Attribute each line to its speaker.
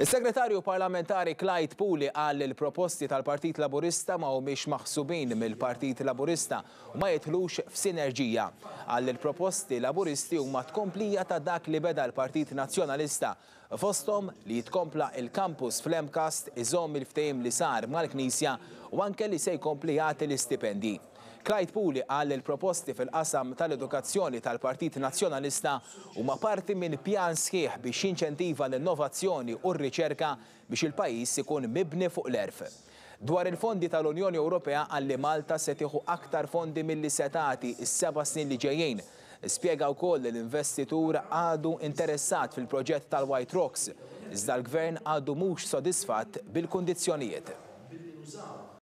Speaker 1: Il-segretarju parlamentari Clyde Puli għal il-proposti tal-Partit Laburista ma miex maħsubin mill-Partit Laburista u ma jitlux f'sinerġija. Għal il-proposti laburisti huma tkomplija ta' dak li beda l-Partit Nazzjonalista fostom li jitkompla il-kampus fl-Emkast iżom il-ftejm li sar mal-Knisja u anke li se jkompli jagħti l-istipendi. Klajt Puli għal il-proposti fil-qasam tal-edukazzjoni tal-Partit Nazjonalista u ma parti minn pjan sħiħ biex inċentiva l-innovazzjoni u r-riċerka biex il-pajis ikun mibni fuq l-erf. Dwar il-fondi tal-Unjoni Ewropea għalli Malta se tieħu aktar fondi mill-li setati s seba snin li ġejjin. Spjega wkoll l-investitur għadu interessat fil-proġett tal-White Rocks, iżda l-gvern għadu mhux sodisfatt bil-kundizzjonijiet.